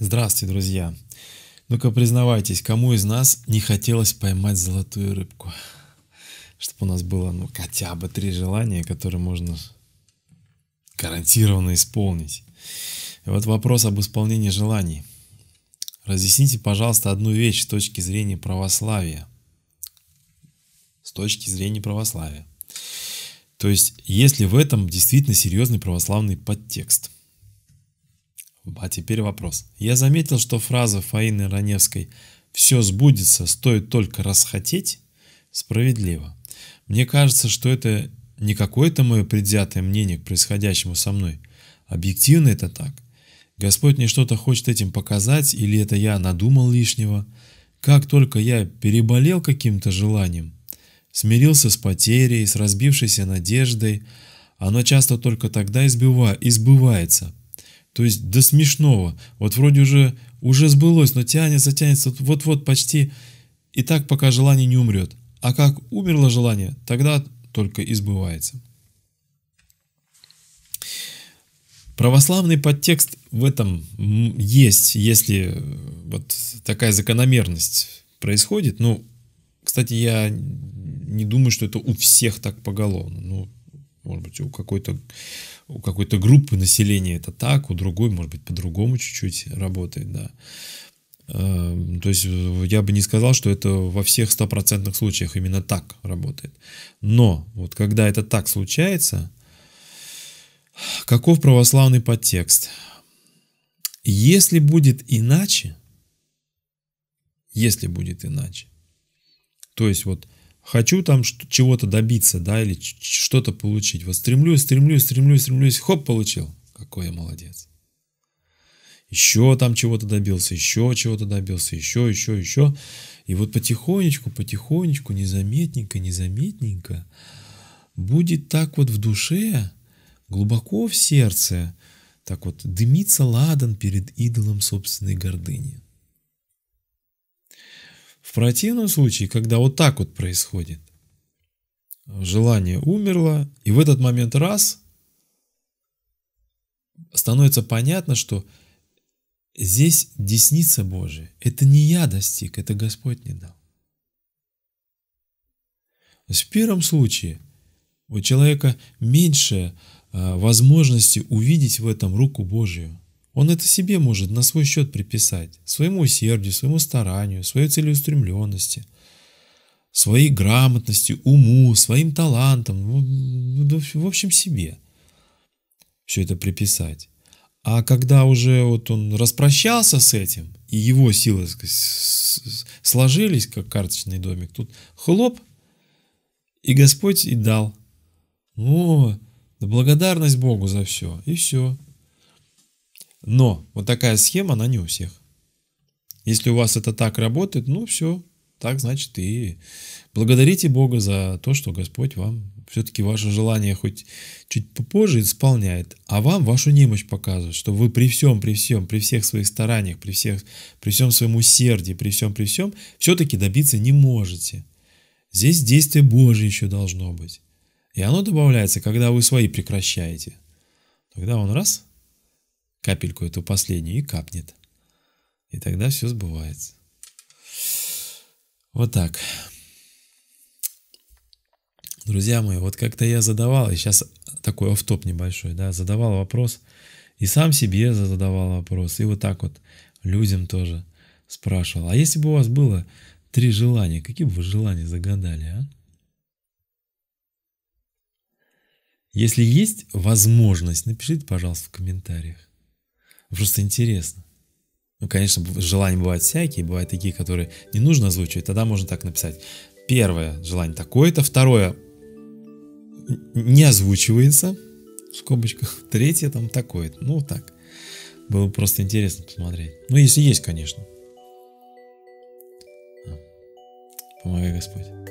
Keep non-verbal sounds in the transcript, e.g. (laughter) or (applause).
Здравствуйте, друзья! Ну-ка признавайтесь, кому из нас не хотелось поймать золотую рыбку? Чтобы у нас было ну, хотя бы три желания, которые можно гарантированно исполнить. И вот вопрос об исполнении желаний. Разъясните, пожалуйста, одну вещь с точки зрения православия. С точки зрения православия. То есть, если в этом действительно серьезный православный подтекст. А теперь вопрос. Я заметил, что фраза Фаины Раневской «все сбудется, стоит только расхотеть» справедлива. Мне кажется, что это не какое-то мое предвзятое мнение к происходящему со мной. Объективно это так. Господь мне что-то хочет этим показать, или это я надумал лишнего. Как только я переболел каким-то желанием, смирился с потерей, с разбившейся надеждой, оно часто только тогда избыва... избывается – то есть до смешного. Вот вроде уже, уже сбылось, но тянется, тянется, вот-вот почти. И так пока желание не умрет. А как умерло желание, тогда только избывается. Православный подтекст в этом есть, если э, вот такая закономерность происходит. Ну, кстати, я не думаю, что это у всех так поголовно. Ну, может быть, у какой-то у какой-то группы населения это так, у другой, может быть, по-другому чуть-чуть работает, да. Эм, то есть э, я бы не сказал, что это во всех стопроцентных случаях именно так работает. Но вот когда это так случается, каков православный подтекст? Если будет иначе, если будет иначе, то есть вот хочу там чего-то добиться, да, или что-то получить. Вот стремлюсь, стремлюсь, стремлюсь, стремлюсь, хоп, получил. Какой я молодец. Еще там чего-то добился, еще чего-то добился, еще, еще, еще. И вот потихонечку, потихонечку, незаметненько, незаметненько будет так вот в душе, глубоко в сердце, так вот дымится ладан перед идолом собственной гордыни. В противном случае, когда вот так вот происходит, желание умерло, и в этот момент раз становится понятно, что здесь десница Божия. Это не я достиг, это Господь не дал. В первом случае у человека меньше а, возможности увидеть в этом руку Божию. Он это себе может на свой счет приписать, своему усердию, своему старанию, своей целеустремленности, своей грамотности, уму, своим талантам, в общем себе все это приписать. А когда уже вот он распрощался с этим, и его силы сложились, как карточный домик, тут хлоп, и Господь и дал. О, благодарность Богу за все, и все. Но вот такая схема, она не у всех. Если у вас это так работает, ну все, так значит и благодарите Бога за то, что Господь вам все-таки ваше желание хоть чуть попозже исполняет, а вам вашу немощь показывает, что вы при всем, при всем, при всех своих стараниях, при, всех, при всем своем усердии, при всем, при всем, все-таки добиться не можете. Здесь действие Божие еще должно быть. И оно добавляется, когда вы свои прекращаете. Тогда он раз – капельку эту последнюю и капнет. И тогда все сбывается. Вот так. Друзья мои, вот как-то я задавал, и сейчас такой офтоп небольшой, да, задавал вопрос, и сам себе задавал вопрос, и вот так вот людям тоже спрашивал. А если бы у вас было три желания, какие бы вы желания загадали, а? Если есть возможность, напишите, пожалуйста, в комментариях. Просто интересно. Ну, конечно, желания бывают всякие, бывают такие, которые не нужно озвучивать, тогда можно так написать. Первое желание такое-то, второе не озвучивается, в скобочках, (laughs) третье там такое-то, ну так. Было просто интересно посмотреть. Ну, если есть, конечно. А. Помогай Господь.